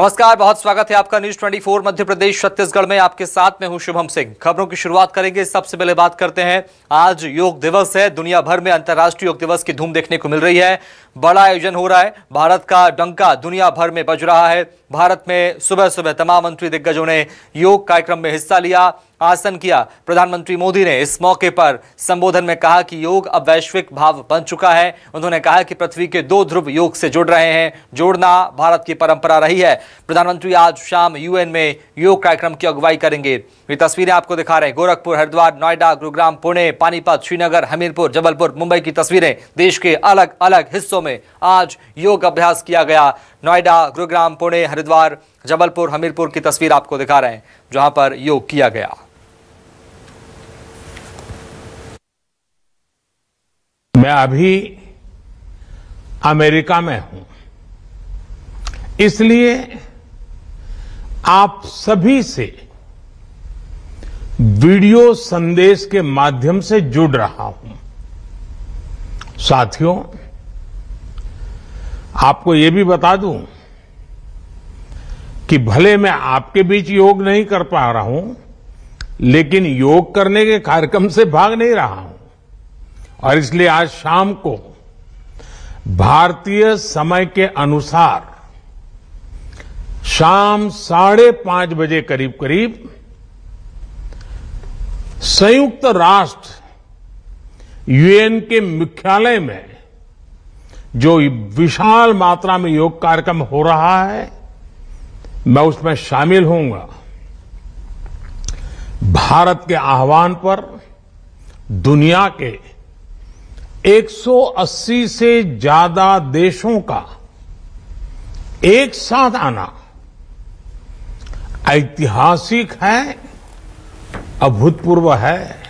नमस्कार बहुत स्वागत है आपका न्यूज 24 मध्य प्रदेश छत्तीसगढ़ में आपके साथ में हूं शुभम सिंह खबरों की शुरुआत करेंगे सबसे पहले बात करते हैं आज योग दिवस है दुनिया भर में अंतर्राष्ट्रीय योग दिवस की धूम देखने को मिल रही है बड़ा आयोजन हो रहा है भारत का डंका दुनिया भर में बज रहा है भारत में सुबह सुबह तमाम मंत्री दिग्गजों ने योग कार्यक्रम में हिस्सा लिया आसन किया प्रधानमंत्री मोदी ने इस मौके पर संबोधन में कहा कि योग अब वैश्विक भाव बन चुका है उन्होंने कहा कि पृथ्वी के दो ध्रुव योग से जुड़ रहे हैं जोड़ना भारत की परंपरा रही है प्रधानमंत्री आज शाम यूएन में योग कार्यक्रम की अगुवाई करेंगे ये तस्वीरें आपको दिखा रहे हैं गोरखपुर हरिद्वार नोएडा गुरुग्राम पुणे पानीपत श्रीनगर हमीरपुर जबलपुर मुंबई की तस्वीरें देश के अलग अलग हिस्सों में आज योग अभ्यास किया गया नोएडा गुरुग्राम पुणे हरिद्वार जबलपुर हमीरपुर की तस्वीर आपको दिखा रहे हैं जहां पर योग किया गया मैं अभी अमेरिका में हूं इसलिए आप सभी से वीडियो संदेश के माध्यम से जुड़ रहा हूं साथियों आपको ये भी बता दूं कि भले मैं आपके बीच योग नहीं कर पा रहा हूं लेकिन योग करने के कार्यक्रम से भाग नहीं रहा हूं और इसलिए आज शाम को भारतीय समय के अनुसार शाम साढ़े पांच बजे करीब करीब संयुक्त राष्ट्र यूएन के मुख्यालय में जो विशाल मात्रा में योग कार्यक्रम हो रहा है मैं उसमें शामिल होऊंगा भारत के आह्वान पर दुनिया के 180 से ज्यादा देशों का एक साथ आना ऐतिहासिक है अभूतपूर्व है